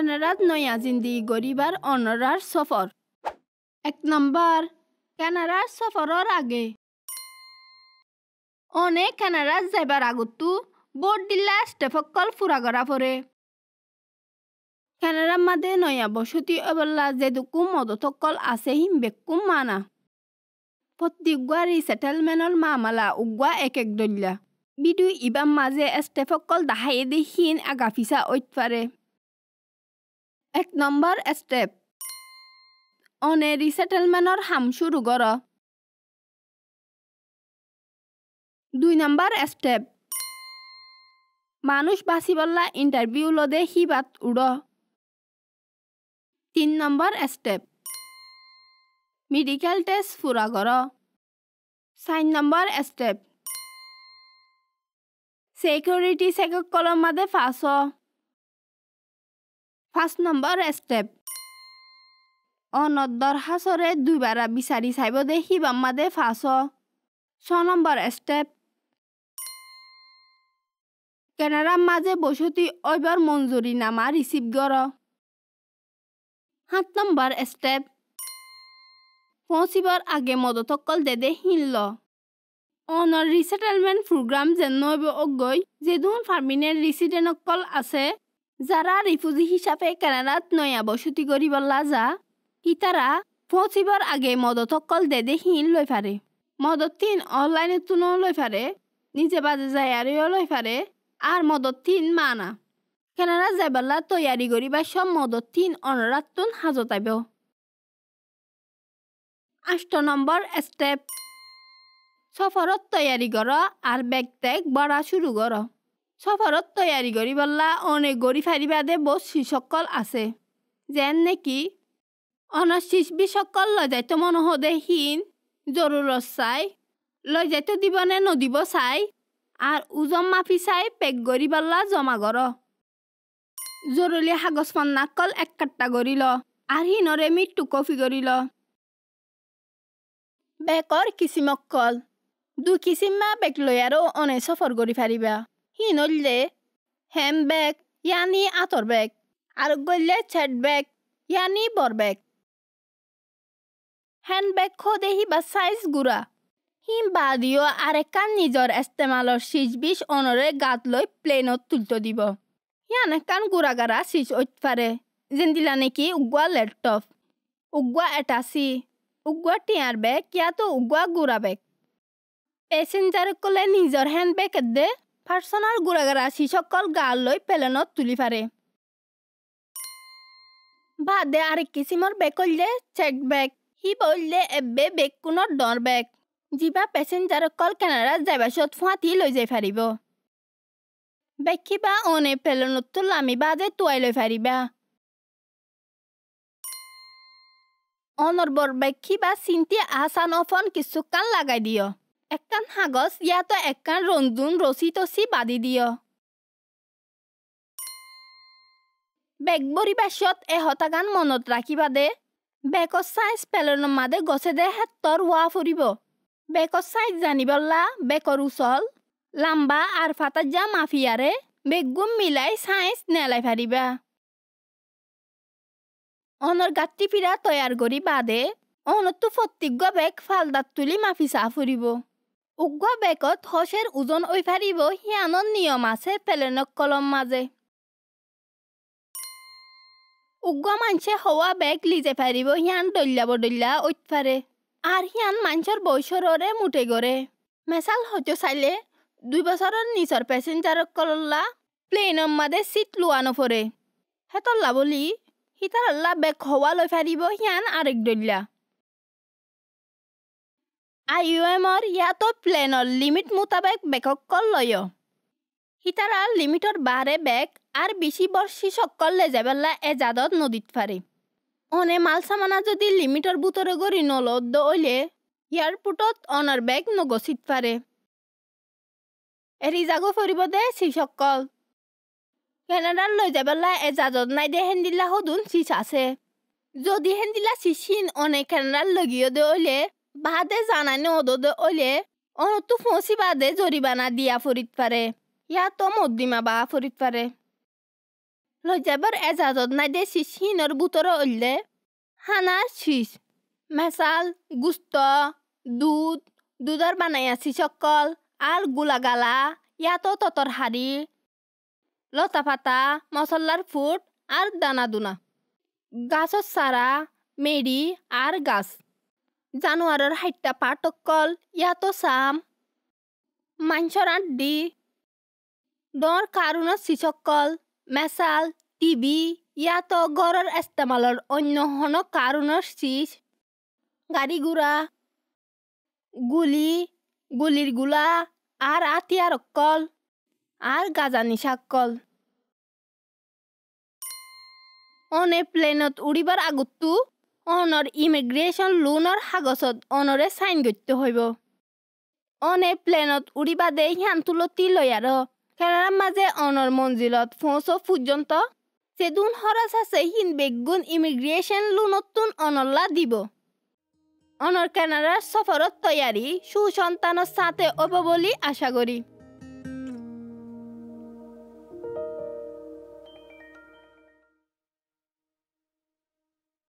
ক্যানাডাত নয়া জিন্দি গরিবার অনরার সফর এক নম্বর কানাডার সফরের আগে অনেক কানাডাত যাইবার আগতো বোর্ড দিলা স্টেফকল ফুরা করা পরে কানাডার মাদে নয়া বসতি অবল্লা যেদুকু মদতকল আছে হিম বেকুম মানা প্রত্যেকগুয়া রিসেটেলমেন্টর মামালা উগুয়া এক এক দলিলা বিদু ইবাম মাঝে স্টেফকল দাহাইয়ে দেখিন আগা ফিসা ঐত পারে এক নম্বৰ ষ্টেপ অনে ৰিছেটেলমেণ্টৰ হাম শুৰু কৰ দুই নম্বৰ ষ্টেপ মানুষ বাঁচিবলা ইণ্টাৰভিউ লদে সি বাট উৰ তিন নম্বৰ ষ্টেপ মেডিকেল টেষ্ট ফুৰা কৰ চাৰি নম্বৰ ষ্টেপ ছেকিউৰিটি চেকসকলৰ মাদে ফাঁচ ফার্স্ট নম্বৰ ষ্টেপ অনদর দৰহাচৰে দুইবারা বিচাৰি চাইব দে দে ফাঁস ছ নম্বৰ ষ্টেপ কেনারার মাজে বসতি অইবার মঞ্জুরি নামা ৰিচিভ কৰ সাত নম্বৰ ষ্টেপ পঁচিবৰ আগে মদতকল দেদে হিনল অনৰ ৰিচেটেলমেণ্ট প্ৰগ্ৰাম যেন অগৈ যে যেদুন ফার্মিনেন্ট ৰিচিডেণ্টসকল আছে যারা রিফিউজি হিসাবে কানাডাত নয়া বসতি গরিবল্লা যা ইতারা পৌঁছিবার আগে মদত অকল দেদেহীন লই পারে মদতিন অনলাইনে তুনো লৈ পারে নিজে বাজে যায় আরেও লৈ পারে আর মদতিন মানা কেনারা যাইবাল্লা তৈয়ারি করিবার সব মদতিন অনরাতুন হাজত আইব আষ্ট নম্বর স্টেপ সফরত তৈয়ারি কর আর বেগ ত্যাগ বড়া শুরু কর সফরত তৈয়াৰী কৰি পাল্লা অনেক গৰি ফাৰিবা দে বহুত শিশুসকল আছে যেন নেকি অনশিস বিসকল লৈ যাইতো মনোহদে হীন জৰুৰত চাই লৈ যাইতো দিবনে নদিব চাই আর উজম মাফি চাই পেক গৰি পাল্লা জমা কৰ জৰুৰী সাগজ নাকল এক কাট্টা গৰি ল আর হিনৰে মৃত্যু কফি গৰি ল বেকৰ কিচিমক কল দুই কিচিমা বেক লৈ আৰু অনে চফৰ কৰি ফাৰিবা ইয়ানি আতর hinolli hembek yani atorbek argolle chatbek yani borbek handbag খোদেহি বা সাইজ গুড়া হিম বাদিও আরেকান নিজর এস্তেমালর সিজ বিশ অনরে গাত লই প্লেনত তুলত দিব ইয়ান একান গুড়াগারা সিজ ঐত পারে জেন্দিলা নাকি উগুয়া ল্যাপটপ উগুয়া এটাসি উগুয়া টিয়ার বেগ ইয়াতো উগুয়া গুড়া বেগ কলে নিজর হ্যান্ড হ্যান্ডব্যাগ দে ফাৰ্চনাৰ সিসকল সকল লই পেলেনত তুলি পাৰে বাদে আৰু কিচিমৰ বেকলে চেক বেগ সি বললে এবে বেগকুণত দৰ বেগ যিবা পেচেঞ্জাৰ অকল কেনাৰা যাবাছত ফুঁয়াতি লৈ যাই পাৰিব বেক্ষিবা অনে পেলনত তো লামি বাদে তুয়াই লৈ পাৰিবা অনৰ্বৰ বেক্ষিবা চিন্তি আচান অফন কান লগাই দিয় একান সাগজ ইয়াতো একান রন্দুন ৰচি তচি বাদি দিয় বেগবৰী বাছত এহতা গান মনত ৰাখিবা দে বেকত চাই স্পেলৰ মাদে গছে দে হাতর ওয়া ফুৰিব বেকত চাই জানিবলা বেকৰ উচল লাম্বা আর ফাটাত যা মাফিয়াৰে বেগুম মিলাই চাইজ নেলাই ফারিবা অনৰ গাত্তি ফিৰা তৈয়াৰ কৰি বাদে অনতু ফটিক বেগ ফালদাত তুলি মাফি চাহ ফুৰিব উগ্ৰ বেগত হচেৰ ওজন হৈ ফাৰিব সিয়ানৰ নিয়ম আছে পেলেনক কলম মাজে উগ্ৰ মানছে হোৱা বেগ লিজে ফাৰিব সিয়ান দলিয়াব দলিয়া ঐত ফাৰে আৰু সিয়ান মাঞ্চর বৈশররে মুঠে গৰে মেচাল হতো চাইলে দুই বছৰৰ নিজৰ পেচেঞ্জাৰক কলল্লা প্লেইনৰ মাদে চিট লোৱা নপৰে হেতল্লা লাবলি হিতারল্লা বেগ হোৱা লৈ সিয়ান আৰু এক দল্লা আইওএমৰ ইয়াতো প্লেনৰ লিমিট মোতাবেক বেকক কল লয় হিতাৰা লিমিটৰ বাৰে বেগ আর বেছি বর্ষি সকলে যাবেলা এজাদত নদীত পারে অনে মাল সামানা যদি লিমিটর বুতরে গড়ি নলদ্দ অইলে পুটত অনার বেগ নগচিত পারে এরি জাগো ফুরিব দে চিচকল সকল কেনাডার লৈ যাবেলা এজাজত নাই দে হেন্দিলা হদুন চিচ আছে যদি হেন্দিলা চিচিন অনে কেনাডার লগিয় দে অইলে বাদে জানানি অদদ অলে অনতো ফসি বাদে জরিবানা দিয়া ফরিত পারে ইয়া তো মদ্দিমা বা ফরিত পারে লজ্জাবার এজাজত নাই দে সিসহিনর বুতরে অল্লে হানার শীষ মেসাল গুস্ত দুধ দুধর বানাইয়া সকল আর গোলাগালা ইয়াতো ততর হাড়ি লতা পাতা মশলার ফুট আর দানা দুনা গাছর সারা মেড়ি আর গাছ জানোয়ারের হাইটটা পাটকল ইয়াতো সাম মাংসর আড্ডি ডর কারুণর সিসকল মেসাল টিভি ইয়াতো গড়ের ইস্তেমালর অন্য হন কারুণর শীষ গাড়ি গুড়া গুলি গুলির গুলা আর আতিয়ার কল আর গাজা নিশাকল অনে প্লেনত উড়িবার আগত্তু অনৰ ইমিগ্ৰেশ্যন লোনৰ সাগচত অনৰে চাইন গত্য হব অনে প্লেনত উৰিবা দে সিয়ান তুলতি লৈ আৰু খেৰাৰ মাজে অনৰ মঞ্জিলত ফৌচ পৰ্যন্ত চেদুন খৰচ আছে সিন বেগুণ ইমিগ্ৰেশ্যন লোনতোন অনল্লা দিব অনৰ কানাডার চফৰত তৈয়াৰী সুসন্তানৰ সাথে অব বুলি আশা কৰি